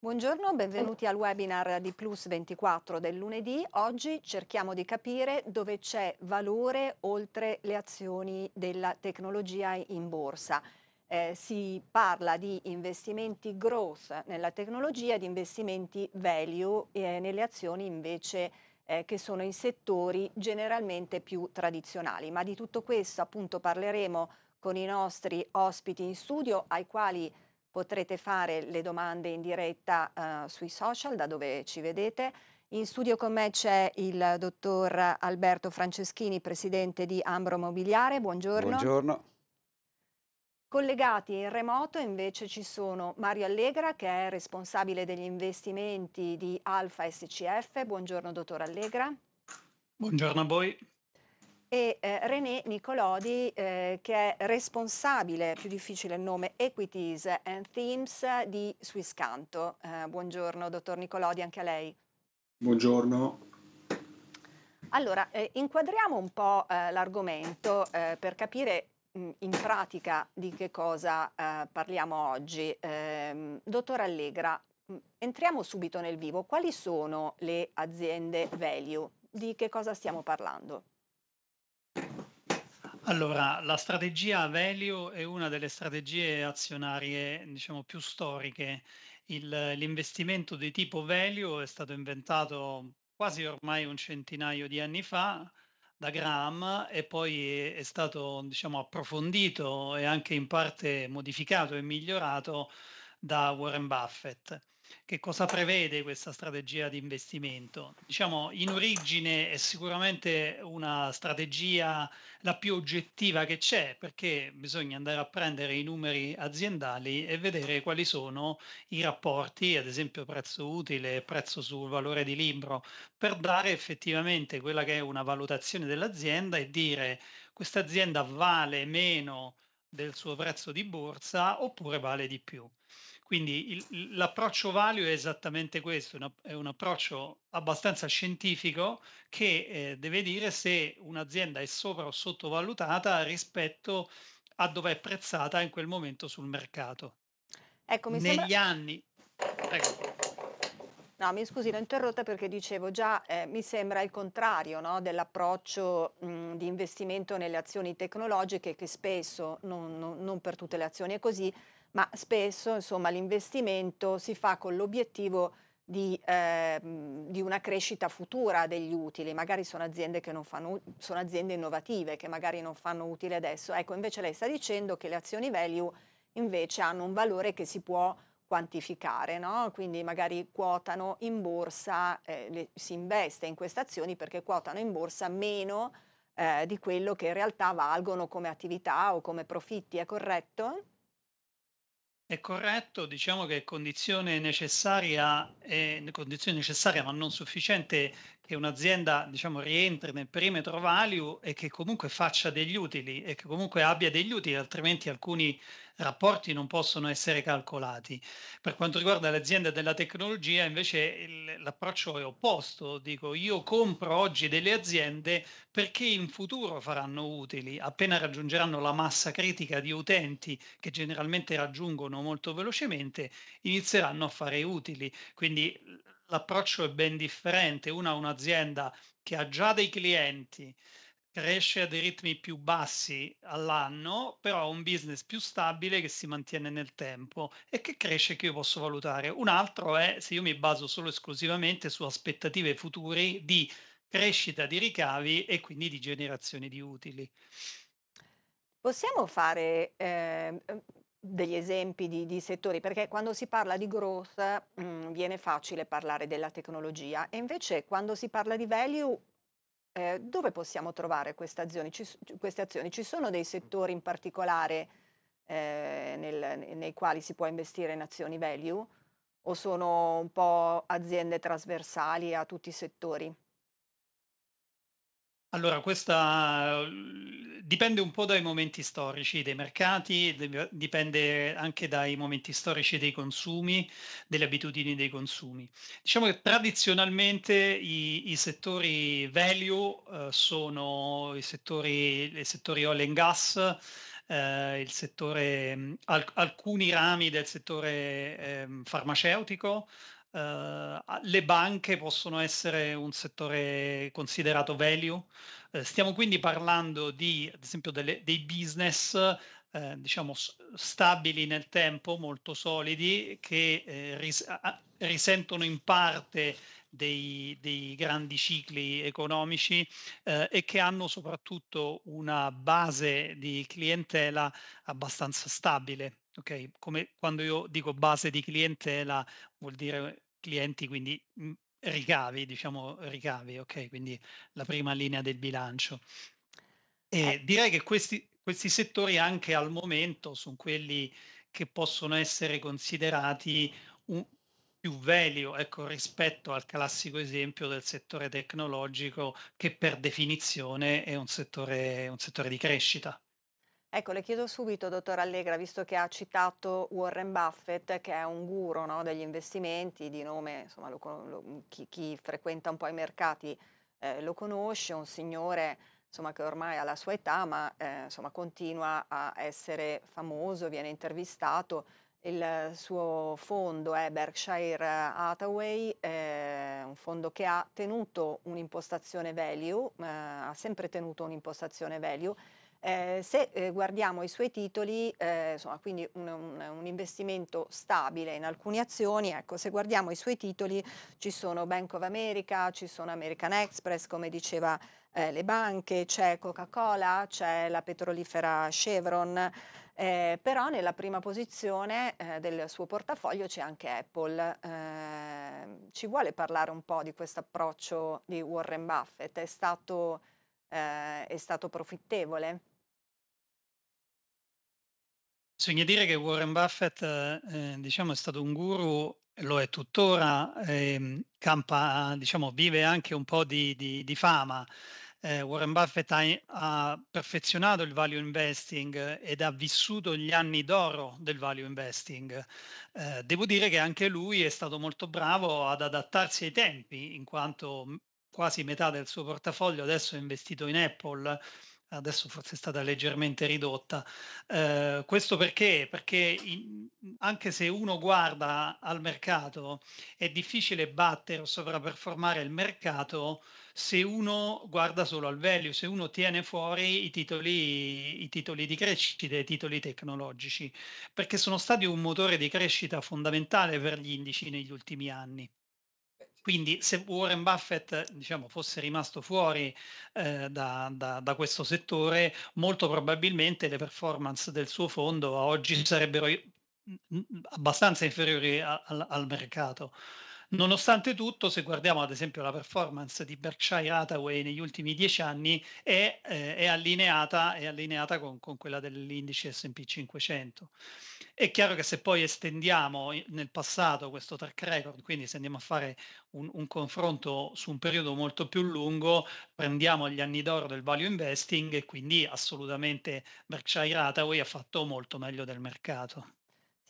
Buongiorno, benvenuti al webinar di Plus 24 del lunedì. Oggi cerchiamo di capire dove c'è valore oltre le azioni della tecnologia in borsa. Eh, si parla di investimenti growth nella tecnologia, di investimenti value eh, nelle azioni invece eh, che sono in settori generalmente più tradizionali. Ma di tutto questo appunto parleremo con i nostri ospiti in studio ai quali potrete fare le domande in diretta eh, sui social da dove ci vedete. In studio con me c'è il dottor Alberto Franceschini, presidente di Ambro Mobiliare. Buongiorno. Buongiorno. Collegati in remoto invece ci sono Mario Allegra che è responsabile degli investimenti di Alfa SCF. Buongiorno dottor Allegra. Buongiorno a voi e eh, René Nicolodi eh, che è responsabile, più difficile il nome, Equities and Themes di Swisscanto. Eh, buongiorno dottor Nicolodi, anche a lei. Buongiorno. Allora, eh, inquadriamo un po' eh, l'argomento eh, per capire mh, mm, in pratica di che cosa parliamo oggi. Ehm, dottor Allegra, mh, mm, entriamo subito nel vivo. Quali sono le aziende value? Di che cosa stiamo parlando? Allora, la strategia Velio è una delle strategie azionarie, diciamo, più storiche. Il- l'investimento di tipo Velio è stato inventato quasi ormai un centinaio di anni fa da Graham e poi è, stato, diciamo, approfondito e anche in parte modificato e migliorato da Warren Buffett. Che cosa prevede questa strategia di investimento? Diciamo, in origine è sicuramente una strategia la più oggettiva che c'è, perché bisogna andare a prendere i numeri aziendali e vedere quali sono i rapporti, ad esempio prezzo utile, prezzo sul valore di libro, per dare effettivamente quella che è una valutazione dell'azienda e dire questa azienda vale meno del suo prezzo di borsa oppure vale di più. Quindi il, l'approccio value è esattamente questo, una, è un approccio abbastanza scientifico che eh, deve dire se un'azienda è sopra o sottovalutata rispetto a dove è prezzata in quel momento sul mercato. Ecco, mi Negli sembra... anni... Ecco. No, mi scusi, l'ho interrotta perché dicevo già, eh, mi sembra il contrario no, dell'approccio mh, di investimento nelle azioni tecnologiche che spesso, non, non, non per tutte le azioni è così, ma spesso insomma, l'investimento si fa con l'obiettivo di, eh, di, una crescita futura degli utili, magari sono aziende, che non fanno, sono aziende innovative che magari non fanno utile adesso. Ecco, invece lei sta dicendo che le azioni value invece hanno un valore che si può quantificare, no? quindi magari quotano in borsa, eh, le, si investe in queste azioni perché quotano in borsa meno eh, di quello che in realtà valgono come attività o come profitti, è corretto? È corretto, diciamo che è condizione necessaria, è condizione necessaria ma non sufficiente che un'azienda diciamo, rientri nel perimetro value e che comunque faccia degli utili e che comunque abbia degli utili, altrimenti alcuni rapporti non possono essere calcolati. Per quanto riguarda le aziende della tecnologia, invece il, l'approccio è opposto, dico io compro oggi delle aziende perché in futuro faranno utili, appena raggiungeranno la massa critica di utenti che generalmente raggiungono molto velocemente, inizieranno a fare utili. Quindi l'approccio è ben differente. Una è un'azienda che ha già dei clienti, cresce a dei ritmi più bassi all'anno, però ha un business più stabile che si mantiene nel tempo e che cresce che io posso valutare. Un altro è se io mi baso solo esclusivamente su aspettative future di crescita di ricavi e quindi di generazione di utili. Possiamo fare, eh, degli esempi di, di, settori, perché quando si parla di growth mh, mm, viene facile parlare della tecnologia e invece quando si parla di value eh, dove possiamo trovare queste azioni? Ci, queste azioni? Ci sono dei settori in particolare eh, nel, nei quali si può investire in azioni value o sono un po' aziende trasversali a tutti i settori? Allora, questa uhm, dipende un po' dai momenti storici dei mercati, dipende anche dai momenti storici dei consumi, delle abitudini dei consumi. Diciamo che tradizionalmente i, i settori value eh, sono i settori, i settori oil and gas, eh, il settore, mhmm, alc- alcuni rami del settore eh, farmaceutico, Uh, le banche possono essere un settore considerato value. Uh, stiamo quindi parlando di, ad esempio, delle, dei business eh, diciamo stabili nel tempo, molto solidi, che eh, ris- risentono in parte dei, dei, grandi cicli economici eh, e che hanno soprattutto una base di clientela abbastanza stabile ok? Come quando io dico base di clientela, vuol dire clienti, quindi mhmm, ricavi, diciamo ricavi, ok? Quindi la prima linea del bilancio. Eh. E direi che questi, questi settori anche al momento sono quelli che possono essere considerati un, più value ecco, rispetto al classico esempio del settore tecnologico che per definizione è un settore, un settore di crescita. Ecco, le chiedo subito, dottor Allegra, visto che ha citato Warren Buffett, che è un guru no, degli investimenti, di nome, insomma, lo, lo, chi, chi, frequenta un po' i mercati eh, lo conosce, un signore insomma, che ormai ha la sua età, ma eh, insomma, continua a essere famoso, viene intervistato. Il suo fondo è Berkshire Hathaway, eh, un fondo che ha tenuto un'impostazione value, eh, ha sempre tenuto un'impostazione value eh, se eh, guardiamo i suoi titoli, eh, insomma, quindi un, un, un, investimento stabile in alcune azioni, ecco, se guardiamo i suoi titoli ci sono Bank of America, ci sono American Express, come diceva eh, le banche, c'è Coca-Cola, c'è la petrolifera Chevron, eh, però nella prima posizione eh, del suo portafoglio c'è anche Apple. Eh, ci vuole parlare un po' di questo approccio di Warren Buffett? È stato eh, è stato profittevole? Bisogna dire che Warren Buffett eh, diciamo, è stato un guru, lo è tuttora, eh, campa, diciamo, vive anche un po' di, di, di fama. Eh, Warren Buffett ha, ha, perfezionato il value investing ed ha vissuto gli anni d'oro del value investing. Eh, devo dire che anche lui è stato molto bravo ad adattarsi ai tempi, in quanto quasi metà del suo portafoglio adesso è investito in Apple, adesso forse è stata leggermente ridotta. Eh, questo perché? Perché in, anche se uno guarda al mercato è difficile battere o sovraperformare il mercato se uno guarda solo al value, se uno tiene fuori i titoli, i titoli di crescita, i titoli tecnologici, perché sono stati un motore di crescita fondamentale per gli indici negli ultimi anni. Quindi se Warren Buffett diciamo, fosse rimasto fuori eh, da, da, da, questo settore, molto probabilmente le performance del suo fondo oggi sarebbero mm, mm, abbastanza inferiori al, al mercato. Nonostante tutto, se guardiamo ad esempio la performance di Berkshire Hathaway negli ultimi dieci anni, è, eh, è allineata, è allineata con, con quella dell'indice SP 500. È chiaro che se poi estendiamo nel passato questo track record, quindi se andiamo a fare un, un confronto su un periodo molto più lungo, prendiamo gli anni d'oro del value investing e quindi assolutamente Berkshire Hathaway ha fatto molto meglio del mercato.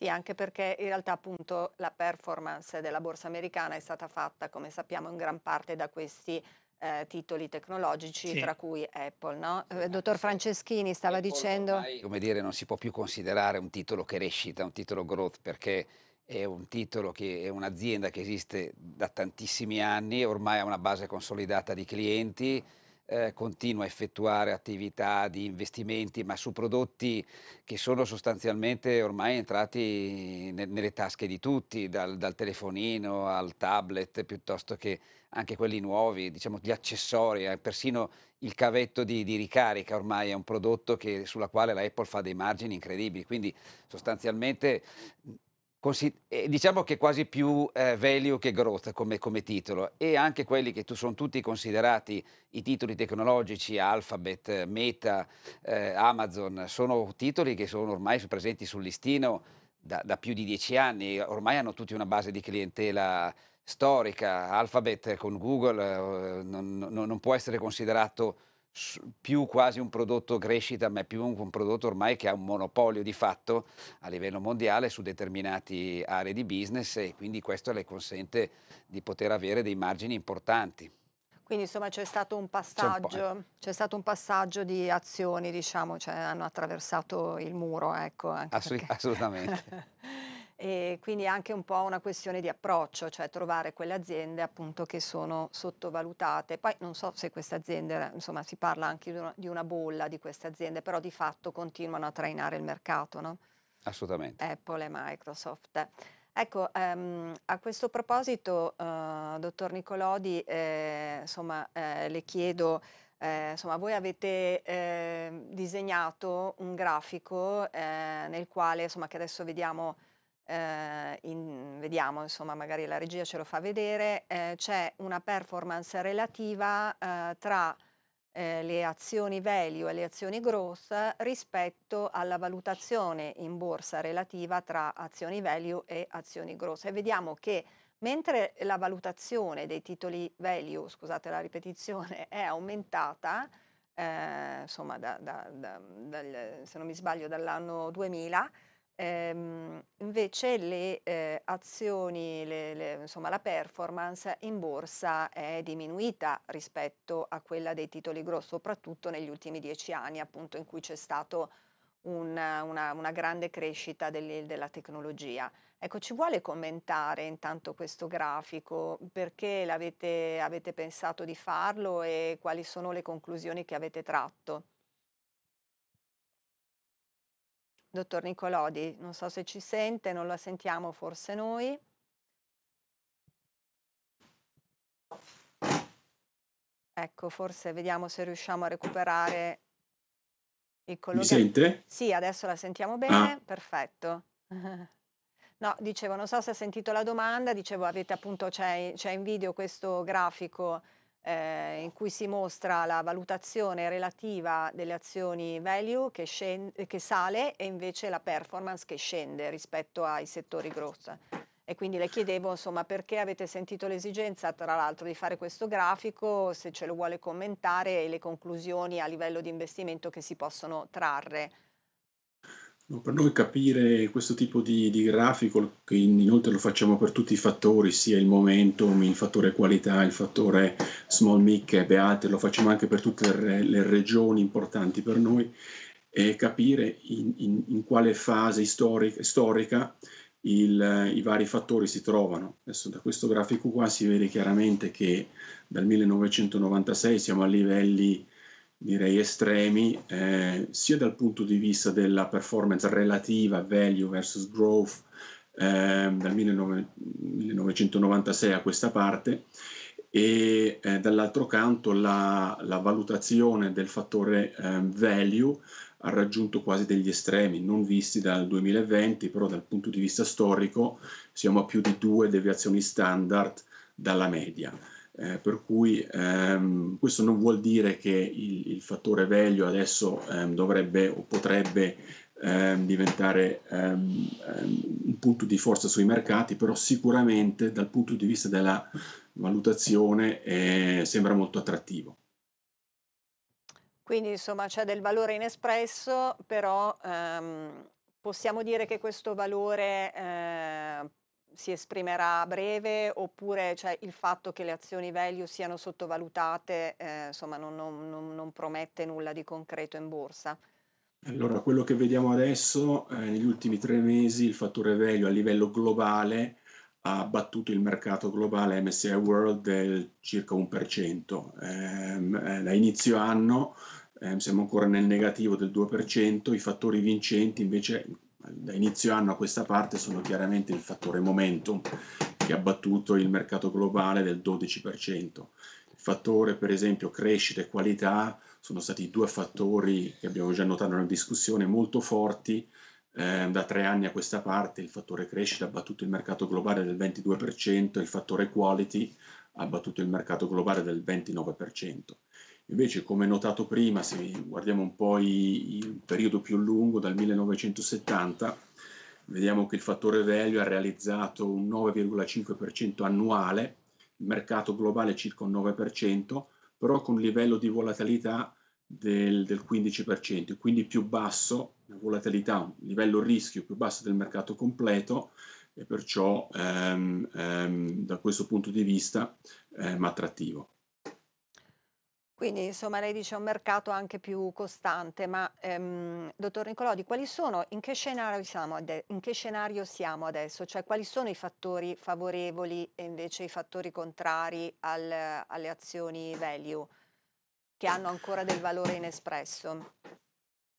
Sì, anche perché in realtà appunto la performance della borsa americana è stata fatta, come sappiamo, in gran parte da questi eh, titoli tecnologici, sì. tra cui Apple. No? Eh, esatto. dottor Franceschini stava Apple dicendo... Ormai, come dire, non si può più considerare un titolo crescita, un titolo growth, perché è un titolo che è un'azienda che esiste da tantissimi anni, ormai ha una base consolidata di clienti eh, continua a effettuare attività di investimenti, ma su prodotti che sono sostanzialmente ormai entrati ne, nelle tasche di tutti, dal, dal, telefonino al tablet, piuttosto che anche quelli nuovi, diciamo gli accessori, eh, persino il cavetto di, di, ricarica ormai è un prodotto che, sulla quale la Apple fa dei margini incredibili, quindi sostanzialmente eh, diciamo che è quasi più eh, value che growth come, come, titolo e anche quelli che tu, sono tutti considerati i titoli tecnologici, Alphabet, Meta, eh, Amazon, sono titoli che sono ormai presenti sul listino da, da più di dieci anni, ormai hanno tutti una base di clientela storica, Alphabet con Google eh, non, non, non può essere considerato più quasi un prodotto crescita, ma è più un, prodotto ormai che ha un monopolio di fatto a livello mondiale su determinate aree di business e quindi questo le consente di poter avere dei margini importanti. Quindi insomma c'è stato, ecco. stato un passaggio, di azioni, diciamo, cioè hanno attraversato il muro, ecco. Assolut perché. Assolutamente. e quindi è anche un po' una questione di approccio, cioè trovare quelle aziende appunto che sono sottovalutate. Poi non so se queste aziende, insomma si parla anche di una, di una bolla di queste aziende, però di fatto continuano a trainare il mercato, no? Assolutamente. Apple e Microsoft. Ecco, ehm, a questo proposito, eh, dottor Nicolodi, eh, insomma, eh, le chiedo... Eh, insomma, voi avete eh, disegnato un grafico eh, nel quale, insomma, che adesso vediamo eh, in, vediamo insomma magari la regia ce lo fa vedere, eh, c'è una performance relativa eh, tra eh, le azioni value e le azioni gross rispetto alla valutazione in borsa relativa tra azioni value e azioni gross. e vediamo che mentre la valutazione dei titoli value, scusate la ripetizione, è aumentata, eh, insomma da, da, da, se non mi sbaglio dall'anno 2000, Ehm, invece le eh, azioni, le, le, insomma la performance in borsa è diminuita rispetto a quella dei titoli grossi, soprattutto negli ultimi dieci anni, appunto in cui c'è stato una, una, una grande crescita del, della tecnologia. Ecco, ci vuole commentare intanto questo grafico, perché avete pensato di farlo e quali sono le conclusioni che avete tratto? Dottor Nicolodi, non so se ci sente, non la sentiamo forse noi. Ecco, forse vediamo se riusciamo a recuperare il colore. Mi sente? Sì, adesso la sentiamo ah. bene, ah. perfetto. No, dicevo, non so se ha sentito la domanda, dicevo, avete appunto, c'è in video questo grafico eh, in cui si mostra la valutazione relativa delle azioni value che, scende, che, sale e invece la performance che scende rispetto ai settori growth. E quindi le chiedevo insomma, perché avete sentito l'esigenza tra l'altro di fare questo grafico, se ce lo vuole commentare e le conclusioni a livello di investimento che si possono trarre per noi capire questo tipo di, di, grafico, che inoltre lo facciamo per tutti i fattori, sia il momentum, il fattore qualità, il fattore small mic e beate, lo facciamo anche per tutte le, le regioni importanti per noi, e capire in, in, in quale fase storica, storica il, i vari fattori si trovano. Adesso da questo grafico qua si vede chiaramente che dal 1996 siamo a livelli direi estremi, eh, sia dal punto di vista della performance relativa value versus growth eh, dal 19, 1996 a questa parte e eh, dall'altro canto la, la, valutazione del fattore ehm, value ha raggiunto quasi degli estremi non visti dal 2020, però dal punto di vista storico siamo a più di due deviazioni standard dalla media. Eh, per cui ehm, questo non vuol dire che il, il fattore value adesso ehm, dovrebbe o potrebbe ehm, diventare ehm, ehm, un punto di forza sui mercati, però sicuramente dal punto di vista della valutazione eh, sembra molto attrattivo. Quindi insomma c'è del valore inespresso, però ehm, possiamo dire che questo valore eh, si esprimerà a breve oppure cioè, il fatto che le azioni value siano sottovalutate eh, insomma, non, non, non, promette nulla di concreto in borsa? Allora, quello che vediamo adesso, eh, negli ultimi tre mesi il fattore value a livello globale ha battuto il mercato globale MSI World del circa 1%. Ehm, eh, da inizio anno ehm, siamo ancora nel negativo del 2%, i fattori vincenti invece da inizio anno a questa parte sono chiaramente il fattore momentum che ha battuto il mercato globale del 12%. Il fattore per esempio crescita e qualità sono stati due fattori che abbiamo già notato nella discussione molto forti eh, da tre anni a questa parte. Il fattore crescita ha battuto il mercato globale del 22%, il fattore quality ha battuto il mercato globale del 29%. Invece, come notato prima, se guardiamo un po' il periodo più lungo, dal 1970, vediamo che il fattore value ha realizzato un 9,5% annuale, il mercato globale circa un 9%, però con un livello di volatilità del, del 15%, quindi più basso, la volatilità, un livello rischio più basso del mercato completo, e perciò ehm, ehm, da questo punto di vista ehm, attrattivo. Quindi insomma lei dice un mercato anche più costante, ma ehm, dottor Nicolodi, quali sono, in che, in che, scenario siamo adesso? Cioè quali sono i fattori favorevoli e invece i fattori contrari al, alle azioni value che hanno ancora del valore inespresso?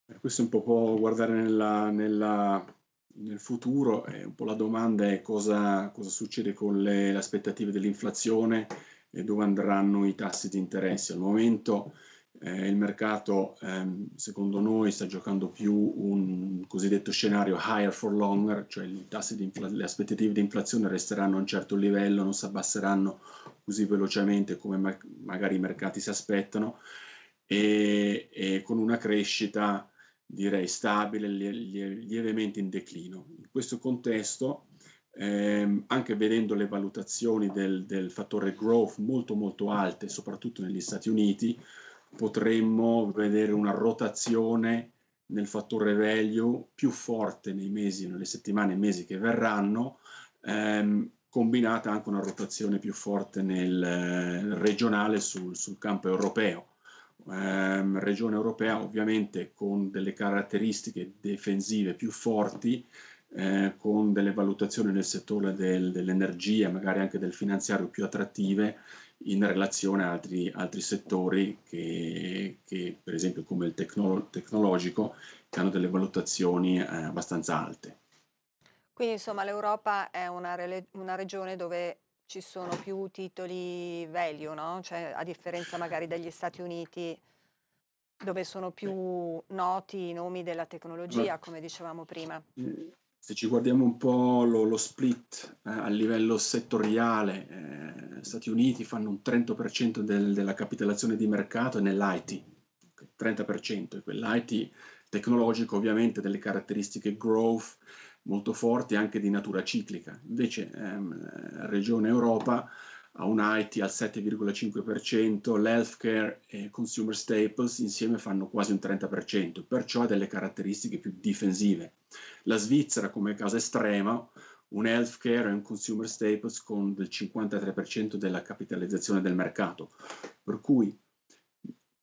Eh, questo è un po' guardare nella, nella, nel futuro, eh, un po' la domanda è cosa, cosa succede con le, le aspettative dell'inflazione dove andranno i tassi di interesse. Al momento eh, il mercato, ehm, secondo noi, sta giocando più un cosiddetto scenario higher for longer, cioè infla- le aspettative di inflazione resteranno a un certo livello, non si abbasseranno così velocemente come ma- magari i mercati si aspettano, e, e con una crescita direi stabile, lievemente in declino. In questo contesto ehm, anche vedendo le valutazioni del, del, fattore growth molto molto alte, soprattutto negli Stati Uniti, potremmo vedere una rotazione nel fattore value più forte nei mesi, nelle settimane e mesi che verranno, ehm, combinata anche una rotazione più forte nel eh, regionale sul, sul, campo europeo. Eh, regione europea ovviamente con delle caratteristiche difensive più forti, eh, con delle valutazioni nel settore del, dell'energia, magari anche del finanziario più attrattive in relazione a altri, altri settori che, che, per esempio come il tecno, tecnologico che hanno delle valutazioni eh, abbastanza alte. Quindi insomma l'Europa è una, una regione dove ci sono più titoli value, no? cioè, a differenza magari dagli Stati Uniti dove sono più noti i nomi della tecnologia, come dicevamo prima se ci guardiamo un po' lo, lo split eh, a livello settoriale, eh, Stati Uniti fanno un 30% del, della capitalizzazione di mercato nell'IT, 30%, quell'IT tecnologico ovviamente delle caratteristiche growth molto forti anche di natura ciclica. Invece ehm, Regione Europa ha un IT al 7,5%, l'healthcare e consumer staples insieme fanno quasi un 30%, perciò ha delle caratteristiche più difensive la Svizzera come casa estrema, un healthcare e un consumer staples con il 53% della capitalizzazione del mercato, per cui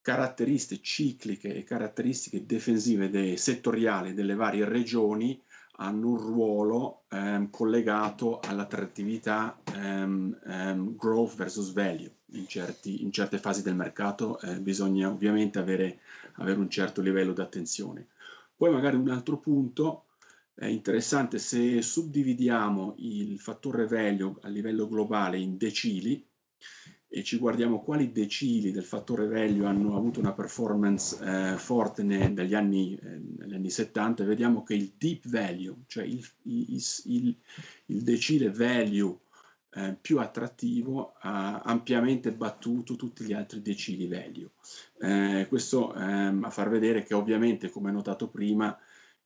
caratteristiche cicliche e caratteristiche defensive de, settoriali delle varie regioni hanno un ruolo ehm, collegato all'attrattività ehm, ehm, growth versus value. In, certi, in, certe fasi del mercato eh, bisogna ovviamente avere, avere un certo livello di attenzione. Poi magari un altro punto è interessante se suddividiamo il fattore value a livello globale in decili e ci guardiamo quali decili del fattore value hanno avuto una performance eh, forte negli anni, eh, anni 70, vediamo che il deep value, cioè il, il, il, il decile value eh, più attrattivo ha ampiamente battuto tutti gli altri decili value. Eh, questo ehm, a far vedere che ovviamente, come notato prima,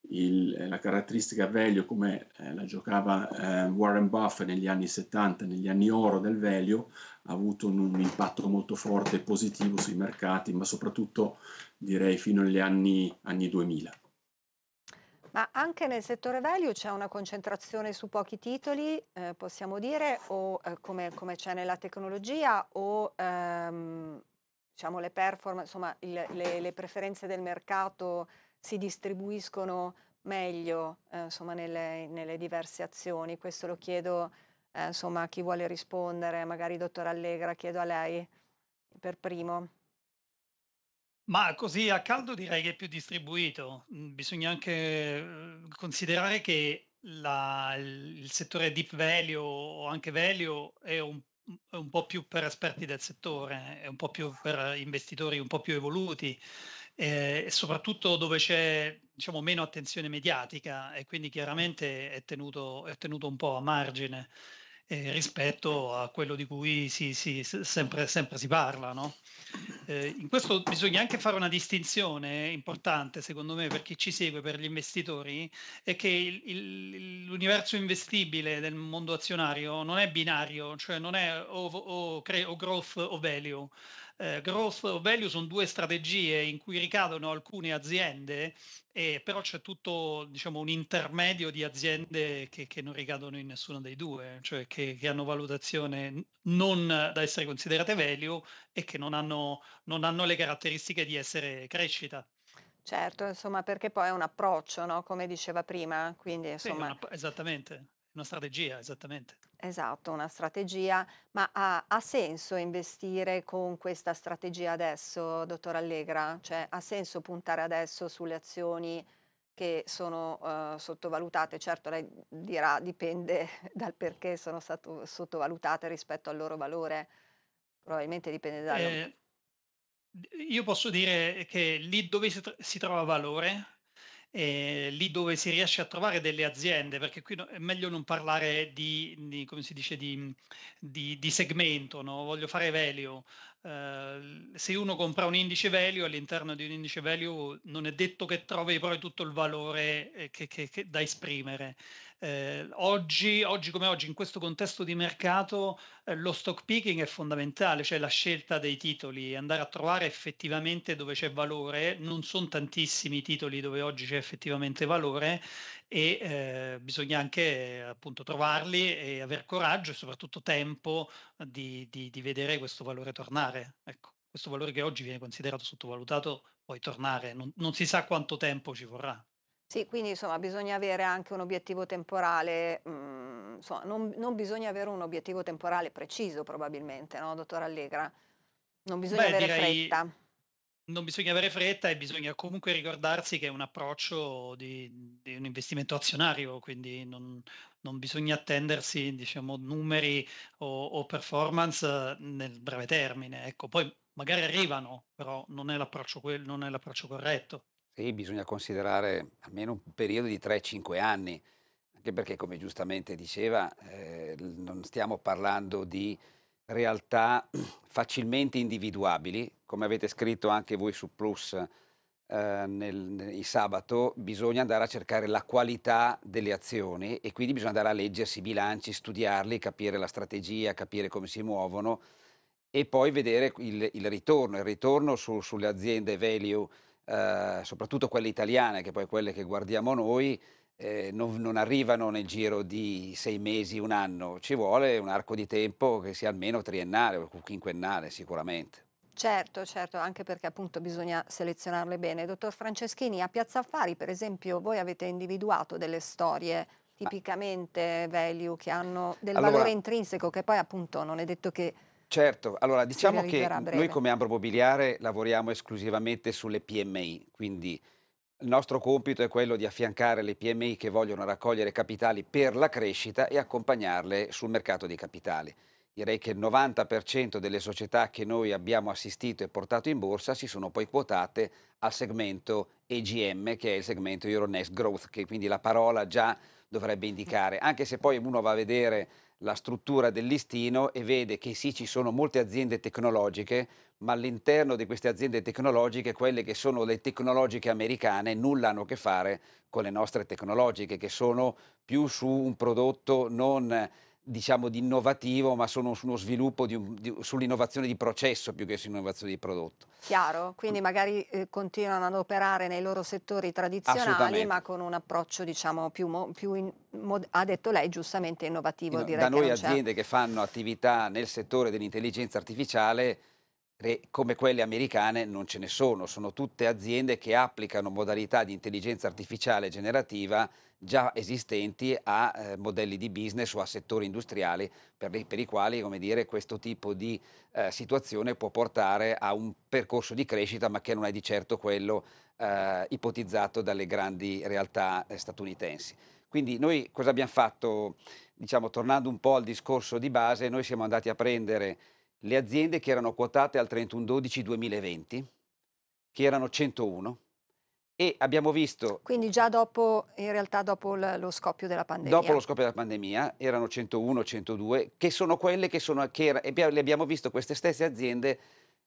il, eh, la caratteristica value come eh, la giocava eh, Warren Buffett negli anni 70, negli anni oro del value, ha avuto un, un impatto molto forte e positivo sui mercati, ma soprattutto direi fino agli anni, anni 2000. Ma anche nel settore value c'è una concentrazione su pochi titoli, eh, possiamo dire, o eh, come, come, c'è nella tecnologia, o ehm, diciamo le performance, insomma il, le, le, preferenze del mercato si distribuiscono meglio eh, insomma, nelle, nelle, diverse azioni. Questo lo chiedo eh, insomma, a chi vuole rispondere, magari dottor Allegra, chiedo a lei per primo. Ma così a caldo direi che è più distribuito. Mm, bisogna anche eh, considerare che la, il settore deep value o anche value è un, un, po' più per esperti del settore, è un po' più per investitori un po' più evoluti eh, e soprattutto dove c'è diciamo, meno attenzione mediatica e quindi chiaramente è tenuto, è tenuto un po' a margine eh, rispetto a quello di cui si, si, sempre, sempre, si parla. No? Eh, in questo bisogna anche fare una distinzione importante, secondo me, per chi ci segue, per gli investitori, è che il, il, l'universo investibile del mondo azionario non è binario, cioè non è o, o, o growth o value eh, growth o value sono due strategie in cui ricadono alcune aziende, eh, però c'è tutto diciamo, un intermedio di aziende che, che, non ricadono in nessuno dei due, cioè che, che, hanno valutazione non da essere considerate value e che non hanno, non hanno le caratteristiche di essere crescita. Certo, insomma, perché poi è un approccio, no? come diceva prima, quindi insomma... Sì, una, esattamente. Una strategia, esattamente. Esatto, una strategia, ma ha, ha senso investire con questa strategia adesso, dottor Allegra? Cioè, ha senso puntare adesso sulle azioni che sono eh, sottovalutate? Certo, lei dirà dipende dal perché sono stato sottovalutate rispetto al loro valore, probabilmente dipende da... Eh, io posso dire che lì dove si, tro- si trova valore eh, lì dove si riesce a trovare delle aziende, perché qui no, è meglio non parlare di, di come si dice, di, di, di segmento, no? voglio fare value. Eh, se uno compra un indice value, all'interno di un indice value non è detto che trovi poi tutto il valore eh, che, che, che da esprimere. Eh, oggi, oggi, come oggi, in questo contesto di mercato, eh, lo stock picking è fondamentale, cioè la scelta dei titoli, andare a trovare effettivamente dove c'è valore. Non sono tantissimi i titoli dove oggi c'è effettivamente valore e eh, bisogna anche appunto trovarli e avere coraggio e soprattutto tempo di, di, di vedere questo valore tornare. Ecco questo valore che oggi viene considerato sottovalutato poi tornare, non, non, si sa quanto tempo ci vorrà. Sì, quindi insomma bisogna avere anche un obiettivo temporale, mhmm, insomma non non bisogna avere un obiettivo temporale preciso probabilmente, no, dottor Allegra? Non bisogna Beh avere direi fretta. non bisogna avere fretta e bisogna comunque ricordarsi che è un approccio di di un investimento azionario, quindi non non bisogna attendersi, diciamo, numeri o o performance nel breve termine, ecco. Poi magari arrivano, però non è l'approccio non è l'approccio corretto sì, bisogna considerare almeno un periodo di 3-5 anni, anche perché, come giustamente diceva, eh, non stiamo parlando di realtà facilmente individuabili, come avete scritto anche voi su Plus eh, nel, nel, sabato, bisogna andare a cercare la qualità delle azioni e quindi bisogna andare a leggersi i bilanci, studiarli, capire la strategia, capire come si muovono e poi vedere il, il ritorno, il ritorno su, sulle aziende value eh, soprattutto quelle italiane, che poi quelle che guardiamo noi, eh, non, non, arrivano nel giro di sei mesi, un anno, ci vuole un arco di tempo che sia almeno triennale o quinquennale sicuramente. Certo, certo, anche perché appunto bisogna selezionarle bene. Dottor Franceschini, a Piazza Affari per esempio voi avete individuato delle storie tipicamente value che hanno del allora, valore intrinseco che poi appunto non è detto che Certo, allora diciamo che noi come Ambro Mobiliare lavoriamo esclusivamente sulle PMI, quindi il nostro compito è quello di affiancare le PMI che vogliono raccogliere capitali per la crescita e accompagnarle sul mercato dei capitali. Direi che il 90% delle società che noi abbiamo assistito e portato in borsa si sono poi quotate al segmento EGM, che è il segmento Euronext Growth, che quindi la parola già dovrebbe indicare, anche se poi uno va a vedere la struttura del listino e vede che sì ci sono molte aziende tecnologiche, ma all'interno di queste aziende tecnologiche quelle che sono le tecnologiche americane nulla hanno a che fare con le nostre tecnologiche che sono più su un prodotto non diciamo di innovativo, ma sono su uno sviluppo di, di, sull'innovazione di processo più che sull'innovazione di prodotto. Chiaro, quindi mm. magari eh, continuano ad operare nei loro settori tradizionali, ma con un approccio diciamo più, più in, ha detto lei giustamente innovativo. No, direi da noi aziende che fanno attività nel settore dell'intelligenza artificiale come quelle americane non ce ne sono, sono tutte aziende che applicano modalità di intelligenza artificiale generativa già esistenti a eh, modelli di business o a settori industriali per, per i quali come dire, questo tipo di eh, situazione può portare a un percorso di crescita ma che non è di certo quello eh, ipotizzato dalle grandi realtà eh, statunitensi. Quindi noi cosa abbiamo fatto? Diciamo, tornando un po' al discorso di base, noi siamo andati a prendere le aziende che erano quotate al 31-12-2020, che erano 101, e abbiamo visto... Quindi già dopo, in realtà dopo lo scoppio della pandemia. Dopo lo scoppio della pandemia erano 101, 102, che sono quelle che sono... Che era, le abbiamo visto queste stesse aziende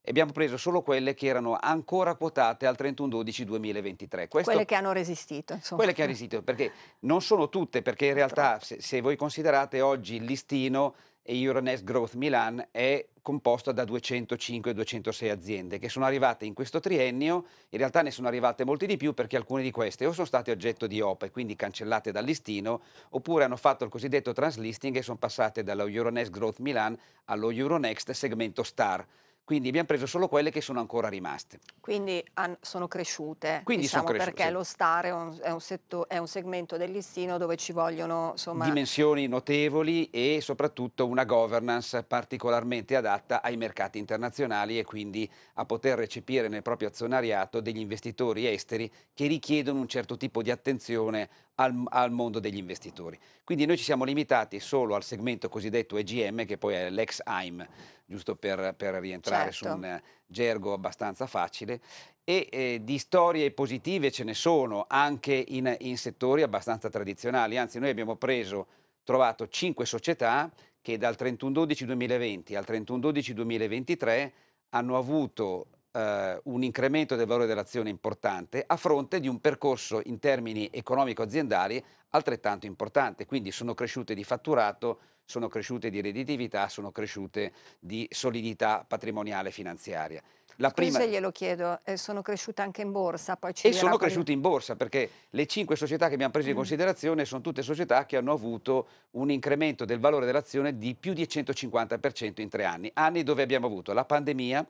abbiamo preso solo quelle che erano ancora quotate al 31-12-2023. Quelle che hanno resistito. Insomma. Quelle che hanno resistito, perché non sono tutte, perché in realtà se, se voi considerate oggi il listino e Euronext Growth Milan è composta da 205-206 aziende che sono arrivate in questo triennio, in realtà ne sono arrivate molti di più perché alcune di queste o sono state oggetto di OPA e quindi cancellate dal listino, oppure hanno fatto il cosiddetto translisting e sono passate dallo Euronext Growth Milan allo Euronext segmento Star. Quindi abbiamo preso solo quelle che sono ancora rimaste. Quindi han, sono cresciute, Quindi diciamo, sono cresciute, perché sì. lo star è un, è, un setto, è un, segmento del listino dove ci vogliono insomma... dimensioni notevoli e soprattutto una governance particolarmente adatta ai mercati internazionali e quindi a poter recepire nel proprio azionariato degli investitori esteri che richiedono un certo tipo di attenzione al, al, mondo degli investitori. Quindi noi ci siamo limitati solo al segmento cosiddetto EGM, che poi è l'ex AIM, giusto per, per rientrare certo. su un eh, gergo abbastanza facile, e eh, di storie positive ce ne sono anche in, in settori abbastanza tradizionali, anzi noi abbiamo preso, trovato cinque società che dal 31-12-2020 al 31-12-2023 hanno avuto eh, un incremento del valore dell'azione importante a fronte di un percorso in termini economico-aziendali altrettanto importante. Quindi sono cresciute di fatturato, sono cresciute di redditività, sono cresciute di solidità patrimoniale finanziaria. La prima... Scusa, glielo chiedo, eh, sono cresciute anche in borsa? Poi ci e sono cresciute in borsa perché le cinque società che abbiamo preso in mm. considerazione sono tutte società che hanno avuto un incremento del valore dell'azione di più di 150% in tre anni. Anni dove abbiamo avuto la pandemia,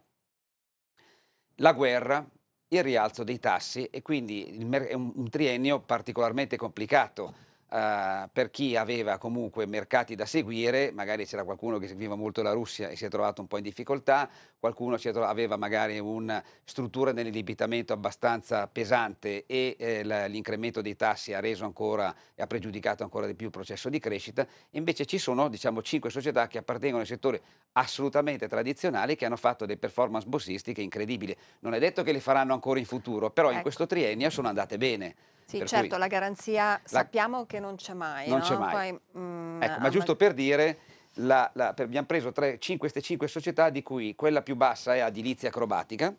la guerra, il rialzo dei tassi e quindi è un triennio particolarmente complicato eh, per chi aveva comunque mercati da seguire, magari c'era qualcuno che seguiva molto la Russia e si è trovato un po' in difficoltà, qualcuno aveva magari una struttura nell'indebitamento abbastanza pesante e eh, l'incremento dei tassi ha reso ancora e ha pregiudicato ancora di più il processo di crescita, invece ci sono diciamo 5 società che appartengono ai settori assolutamente tradizionali che hanno fatto delle performance bossistiche incredibili. Non è detto che le faranno ancora in futuro, però ecco. in questo triennio sono andate bene. Sì, per certo, cui... la garanzia sappiamo la... che non c'è mai. Non no? c'è mai. Poi, mh, mm, ecco, ma giusto per dire... La, la, abbiamo preso tre, cinque, queste cinque società di cui quella più bassa è Adilizia Acrobatica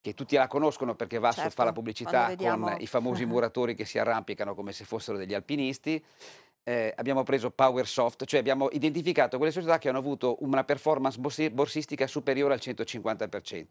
che tutti la conoscono perché va certo, fa la pubblicità con i famosi muratori che si arrampicano come se fossero degli alpinisti eh, abbiamo preso PowerSoft, cioè abbiamo identificato quelle società che hanno avuto una performance borsistica superiore al 150%.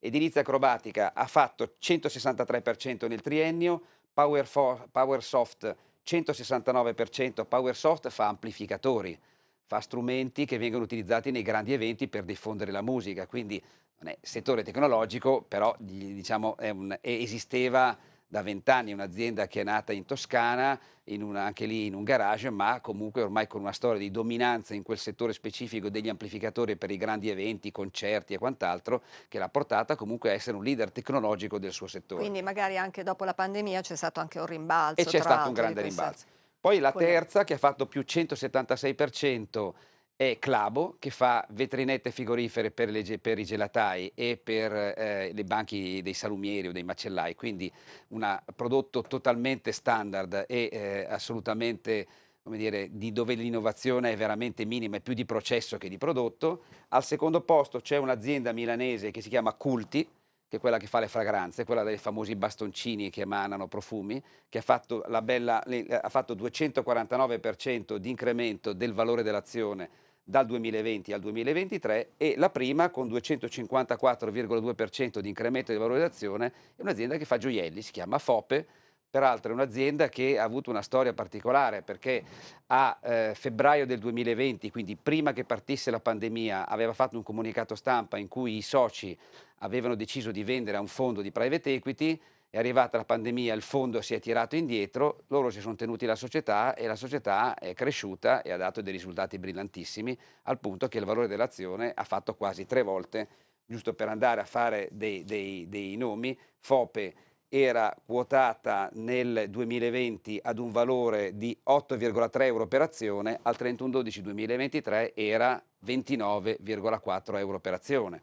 Edilizia acrobatica ha fatto 163% nel triennio, Powerfo- PowerSoft 169%, PowerSoft fa amplificatori, fa strumenti che vengono utilizzati nei grandi eventi per diffondere la musica, quindi non è settore tecnologico, però diciamo, un, esisteva da vent'anni un'azienda che è nata in Toscana, in una, anche lì in un garage, ma comunque ormai con una storia di dominanza in quel settore specifico degli amplificatori per i grandi eventi, concerti e quant'altro, che l'ha portata comunque a essere un leader tecnologico del suo settore. Quindi magari anche dopo la pandemia c'è stato anche un rimbalzo. E c'è stato un grande rimbalzo. Poi la terza che ha fatto più 176% è Clabo che fa vetrinette frigorifere per, le, per i gelatai e per eh, i banchi dei salumieri o dei macellai, quindi un prodotto totalmente standard e eh, assolutamente dire, di dove l'innovazione è veramente minima, è più di processo che di prodotto. Al secondo posto c'è un'azienda milanese che si chiama Culti, che è quella che fa le fragranze, quella dei famosi bastoncini che emanano profumi, che ha fatto, bella, ha fatto 249% di incremento del valore dell'azione dal 2020 al 2023 e la prima con 254,2% di incremento di valorizzazione è un'azienda che fa gioielli, si chiama Fope, peraltro è un'azienda che ha avuto una storia particolare perché a eh, febbraio del 2020, quindi prima che partisse la pandemia, aveva fatto un comunicato stampa in cui i soci avevano deciso di vendere a un fondo di private equity è arrivata la pandemia, il fondo si è tirato indietro, loro si sono tenuti la società e la società è cresciuta e ha dato dei risultati brillantissimi al punto che il valore dell'azione ha fatto quasi tre volte, giusto per andare a fare dei, dei, dei nomi, FOPE era quotata nel 2020 ad un valore di 8,3 euro per azione, al 31-12-2023 era 29,4 euro per azione.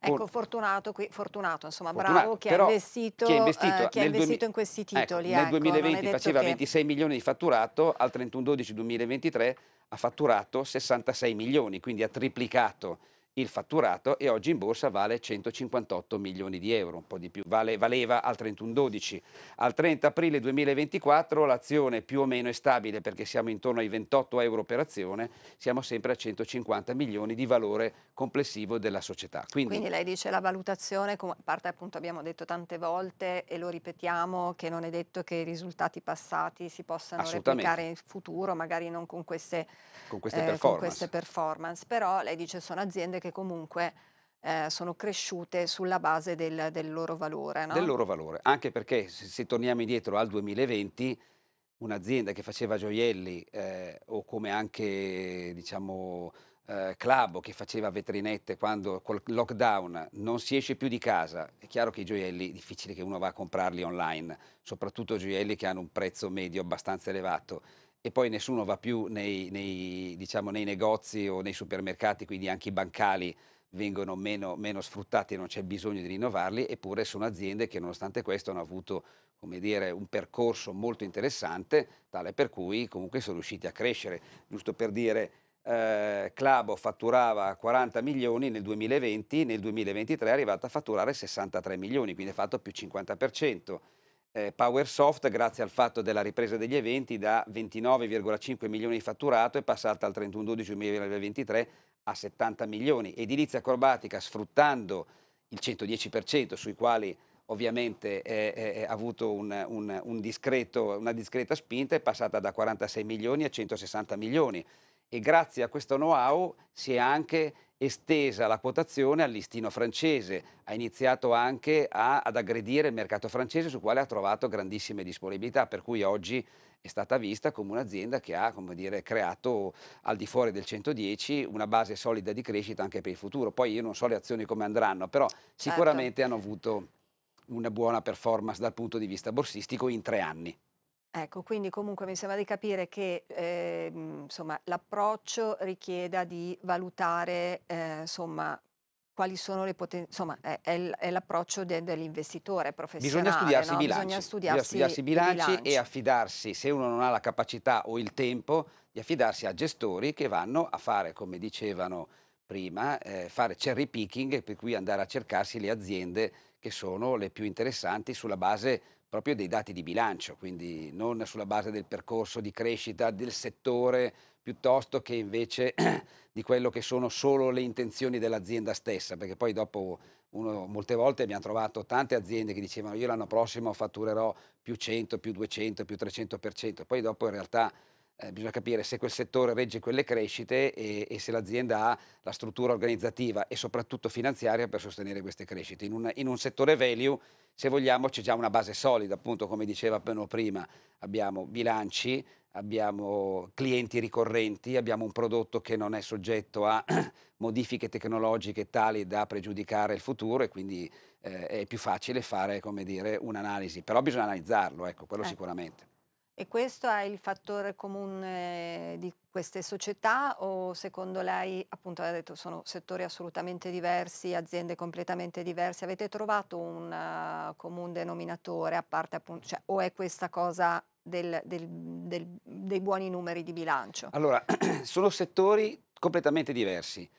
Ecco, fortunato, qui, fortunato insomma, fortunato, bravo che ha investito, chi investito, eh, chi investito in questi ecco, titoli. Ecco, ecco, nel 2020 faceva che... 26 milioni di fatturato, al 31-12-2023 ha fatturato 66 milioni, quindi ha triplicato il fatturato e oggi in borsa vale 158 milioni di euro, un po' di più, vale, valeva al 31-12. Al 30 aprile 2024 l'azione più o meno è stabile perché siamo intorno ai 28 euro per azione, siamo sempre a 150 milioni di valore complessivo della società. Quindi, Quindi lei dice la valutazione, come parte appunto abbiamo detto tante volte e lo ripetiamo, che non è detto che i risultati passati si possano replicare in futuro, magari non con queste, con queste, eh, con queste performance, però lei dice sono aziende che che comunque eh, sono cresciute sulla base del, del loro valore. No? Del loro valore, anche perché se, se torniamo indietro al 2020, un'azienda che faceva gioielli eh, o come anche diciamo eh, club che faceva vetrinette quando col lockdown non si esce più di casa, è chiaro che i gioielli è difficile che uno va a comprarli online, soprattutto gioielli che hanno un prezzo medio abbastanza elevato e poi nessuno va più nei, nei, diciamo, nei negozi o nei supermercati, quindi anche i bancali vengono meno, meno sfruttati e non c'è bisogno di rinnovarli, eppure sono aziende che nonostante questo hanno avuto come dire, un percorso molto interessante, tale per cui comunque sono riusciti a crescere. Giusto per dire, eh, Clabo fatturava 40 milioni nel 2020, nel 2023 è arrivato a fatturare 63 milioni, quindi ha fatto più 50% eh, PowerSoft, grazie al fatto della ripresa degli eventi, da 29,5 milioni di fatturato è passata al 31-12-2023 a 70 milioni. Edilizia acrobatica, sfruttando il 110% sui quali ovviamente ha avuto un, un, un discreto, una discreta spinta, è passata da 46 milioni a 160 milioni e grazie a questo know-how si è anche estesa la quotazione al listino francese, ha iniziato anche a, ad aggredire il mercato francese su quale ha trovato grandissime disponibilità, per cui oggi è stata vista come un'azienda che ha dire, creato al di fuori del 110 una base solida di crescita anche per il futuro. Poi io non so le azioni come andranno, però certo. sicuramente certo. hanno avuto una buona performance dal punto di vista borsistico in tre anni. Ecco, quindi comunque mi sembra di capire che ehm, l'approccio richieda di valutare eh, insomma, quali sono le potenzialità, insomma è, è è l'approccio de- dell'investitore professionale. Bisogna studiarsi i no? bilanci, Bisogna studiarsi, studiarsi i bilanci, bilanci e affidarsi, se uno non ha la capacità o il tempo, di affidarsi a gestori che vanno a fare, come dicevano prima, eh, fare cherry picking, per cui andare a cercarsi le aziende che sono le più interessanti sulla base proprio dei dati di bilancio, quindi non sulla base del percorso di crescita del settore piuttosto che invece di quello che sono solo le intenzioni dell'azienda stessa, perché poi dopo uno, molte volte abbiamo trovato tante aziende che dicevano io l'anno prossimo fatturerò più 100, più 200, più 300%, poi dopo in realtà eh, bisogna capire se quel settore regge quelle crescite e, e, se l'azienda ha la struttura organizzativa e soprattutto finanziaria per sostenere queste crescite. In un, in un settore value, se vogliamo, c'è già una base solida, appunto come diceva prima, abbiamo bilanci, abbiamo clienti ricorrenti, abbiamo un prodotto che non è soggetto a modifiche tecnologiche tali da pregiudicare il futuro e quindi eh, è più facile fare dire, un'analisi, però bisogna analizzarlo, ecco, quello eh. sicuramente. E questo è il fattore comune eh, di queste società o secondo lei, appunto, ha detto sono settori assolutamente diversi, aziende completamente diverse, avete trovato un uh, comune denominatore a parte appunto, cioè, o è questa cosa del, del, del, dei buoni numeri di bilancio? Allora, sono settori completamente diversi.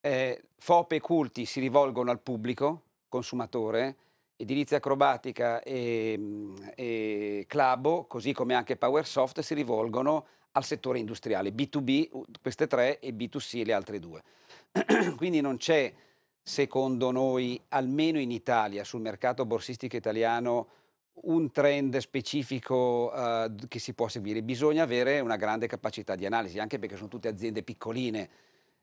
Eh, FOP e culti si rivolgono al pubblico, consumatore, Edilizia Acrobatica e, mm, e Clabo, così come anche Powersoft, si rivolgono al settore industriale, B2B queste tre e B2C le altre due. Quindi non c'è, secondo noi, almeno in Italia, sul mercato borsistico italiano, un trend specifico uh, che si può seguire. Bisogna avere una grande capacità di analisi, anche perché sono tutte aziende piccoline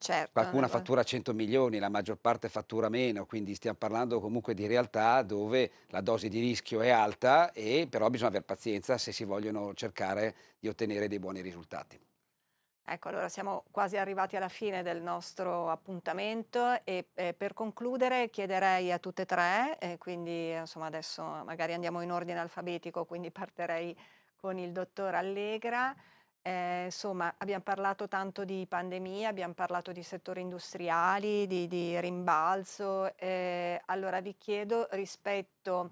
Certo, Qualcuna allora. fattura 100 milioni, la maggior parte fattura meno, quindi stiamo parlando comunque di realtà dove la dose di rischio è alta e però bisogna avere pazienza se si vogliono cercare di ottenere dei buoni risultati. Ecco, allora siamo quasi arrivati alla fine del nostro appuntamento e eh, per concludere chiederei a tutte e tre, eh, quindi insomma adesso magari andiamo in ordine alfabetico, quindi parterei con il dottor Allegra. Eh, insomma, abbiamo parlato tanto di pandemia, abbiamo parlato di settori industriali, di, di rimbalzo. Eh, allora vi chiedo rispetto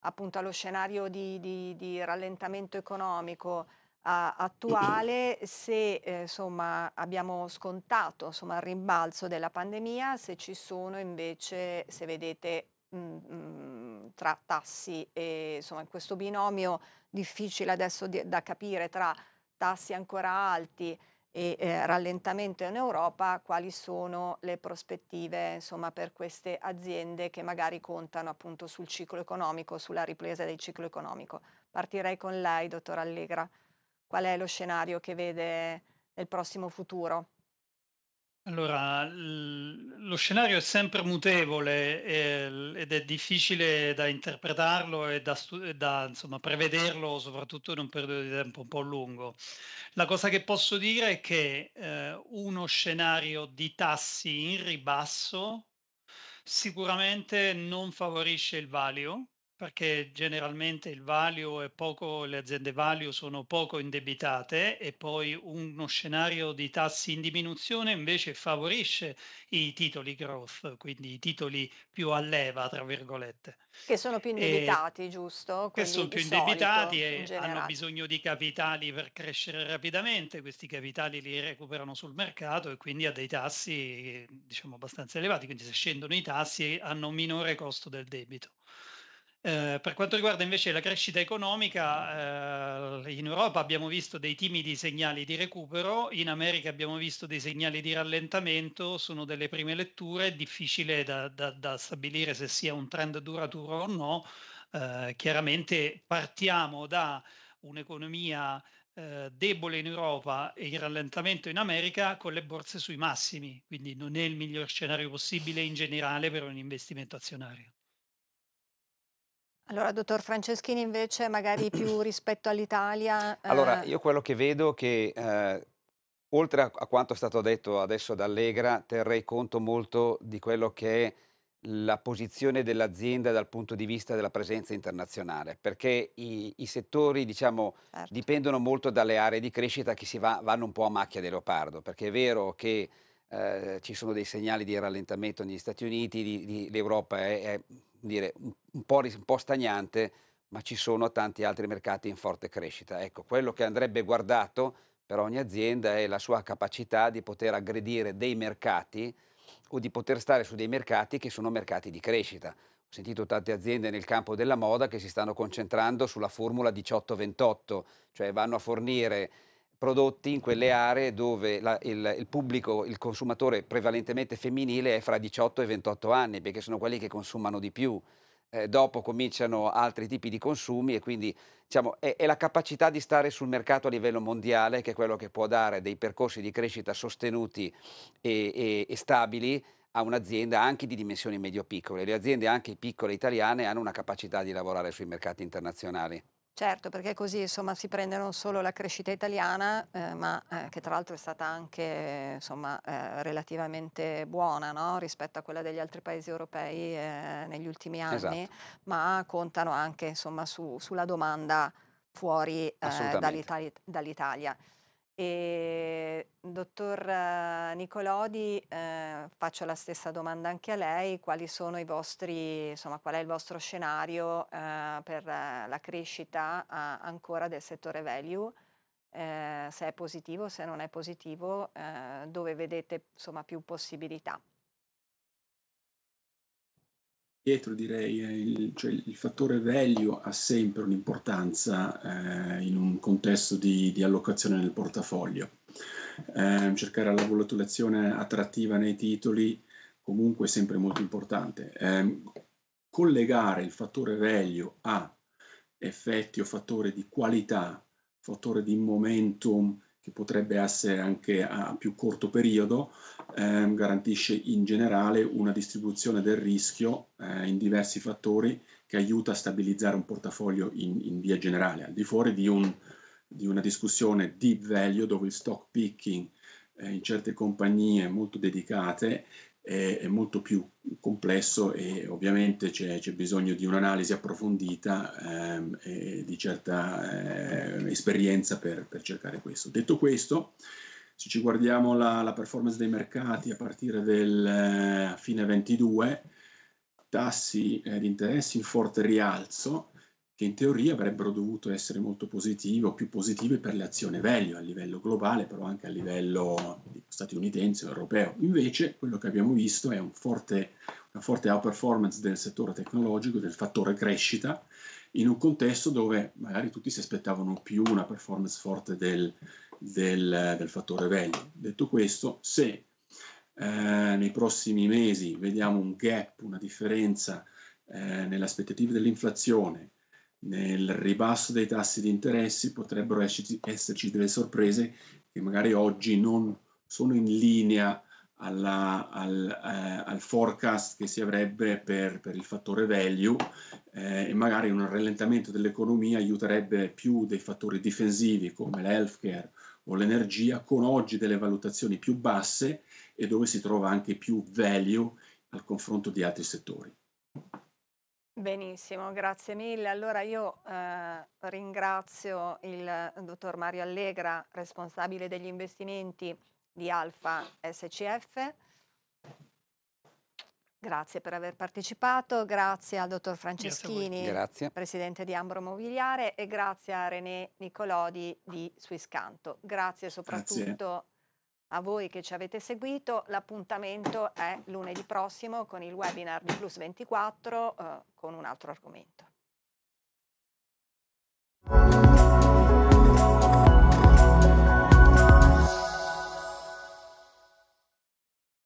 appunto allo scenario di, di, di rallentamento economico a, attuale, se eh, insomma, abbiamo scontato insomma, il rimbalzo della pandemia, se ci sono invece, se vedete mh, mm, mh, mm, tra tassi e insomma, questo binomio difficile adesso da capire tra tassi ancora alti e eh, rallentamento in Europa, quali sono le prospettive insomma, per queste aziende che magari contano appunto sul ciclo economico, sulla ripresa del ciclo economico. Partirei con lei, dottor Allegra. Qual è lo scenario che vede nel prossimo futuro? Allora, lo scenario è sempre mutevole ehm, ed è difficile da interpretarlo e da, da insomma, prevederlo, soprattutto in un periodo di tempo un po' lungo. La cosa che posso dire è che eh, uno scenario di tassi in ribasso sicuramente non favorisce il value, perché generalmente il value è poco, le aziende value sono poco indebitate e poi uno scenario di tassi in diminuzione invece favorisce i titoli growth, quindi i titoli più a leva, tra virgolette. Che sono più indebitati, e, giusto? Quindi che sono più indebitati e in hanno bisogno di capitali per crescere rapidamente, questi capitali li recuperano sul mercato e quindi a dei tassi diciamo abbastanza elevati, quindi se scendono i tassi hanno minore costo del debito. Eh, per quanto riguarda invece la crescita economica, eh, in Europa abbiamo visto dei timidi segnali di recupero, in America abbiamo visto dei segnali di rallentamento, sono delle prime letture, difficile da, da, da stabilire se sia un trend duraturo o no. Eh, chiaramente partiamo da un'economia eh, debole in Europa e il rallentamento in America con le borse sui massimi, quindi non è il miglior scenario possibile in generale per un investimento azionario. Allora, dottor Franceschini, invece, magari più rispetto all'Italia... Eh... Allora, io quello che vedo è che, eh, oltre a, a, quanto è stato detto adesso da Allegra, terrei conto molto di quello che è la posizione dell'azienda dal punto di vista della presenza internazionale, perché i, i settori, diciamo, certo. dipendono molto dalle aree di crescita che si va, vanno un po' a macchia di leopardo, perché è vero che eh, ci sono dei segnali di rallentamento negli Stati Uniti, di, di, l'Europa è, è dire, un, po', un po' stagnante, ma ci sono tanti altri mercati in forte crescita. Ecco, quello che andrebbe guardato per ogni azienda è la sua capacità di poter aggredire dei mercati o di poter stare su dei mercati che sono mercati di crescita. Ho sentito tante aziende nel campo della moda che si stanno concentrando sulla formula 18-28, cioè vanno a fornire prodotti in quelle aree dove la, il, il, pubblico, il consumatore prevalentemente femminile è fra 18 e 28 anni, perché sono quelli che consumano di più. Eh, dopo cominciano altri tipi di consumi e quindi diciamo, è, è, la capacità di stare sul mercato a livello mondiale che è quello che può dare dei percorsi di crescita sostenuti e, e, e stabili a un'azienda anche di dimensioni medio-piccole. Le aziende anche piccole italiane hanno una capacità di lavorare sui mercati internazionali. Certo, perché così insomma, si prende non solo la crescita italiana, eh, ma eh, che tra l'altro è stata anche insomma, eh, relativamente buona no? rispetto a quella degli altri paesi europei eh, negli ultimi anni, esatto. ma contano anche insomma, su, sulla domanda fuori eh, dall'Italia. E dottor Nicolodi, eh, faccio la stessa domanda anche a lei, quali sono i vostri, insomma, qual è il vostro scenario eh, per la crescita a, ah, ancora del settore value, eh, se è positivo, se non è positivo, eh, dove vedete insomma, più possibilità? dietro direi, eh, il, cioè il fattore value ha sempre un'importanza eh, in un contesto di, di allocazione nel portafoglio. Eh, cercare la volatilizzazione attrattiva nei titoli comunque è sempre molto importante. Eh, collegare il fattore value a effetti o fattore di qualità, fattore di momentum che potrebbe essere anche a più corto periodo, eh, garantisce in generale una distribuzione del rischio eh, in diversi fattori che aiuta a stabilizzare un portafoglio in, in via generale, al di fuori di, un, di, una discussione deep value dove il stock picking eh, in certe compagnie molto dedicate è, è molto più complesso e ovviamente c'è, bisogno di un'analisi approfondita ehm, e di certa eh, esperienza per, per cercare questo. Detto questo, se ci guardiamo la, la performance dei mercati a partire del eh, fine 22, tassi eh, di interesse in forte rialzo, che in teoria avrebbero dovuto essere molto positivi o più positivi per le azioni value a livello globale, però anche a livello statunitense o europeo. Invece quello che abbiamo visto è un forte, una forte outperformance del settore tecnologico, del fattore crescita, in un contesto dove magari tutti si aspettavano più una performance forte del, del, del fattore value. Detto questo, se eh, nei prossimi mesi vediamo un gap, una differenza eh, nelle aspettative dell'inflazione, nel ribasso dei tassi di interessi, potrebbero esserci, esserci delle sorprese che magari oggi non sono in linea alla, al, eh, al, forecast che si avrebbe per, per il fattore value eh, e magari un rallentamento dell'economia aiuterebbe più dei fattori difensivi come l'healthcare o l'energia con oggi delle valutazioni più basse e dove si trova anche più value al confronto di altri settori. Benissimo, grazie mille. Allora io eh, ringrazio il dottor Mario Allegra, responsabile degli investimenti di Alfa SCF. Grazie per aver partecipato, grazie al dottor Franceschini, grazie presidente di Ambro Mobiliare e grazie a René Nicolodi di Swisscanto. Grazie soprattutto grazie. a voi che ci avete seguito. L'appuntamento è lunedì prossimo con il webinar di Plus 24 eh, con un altro argomento.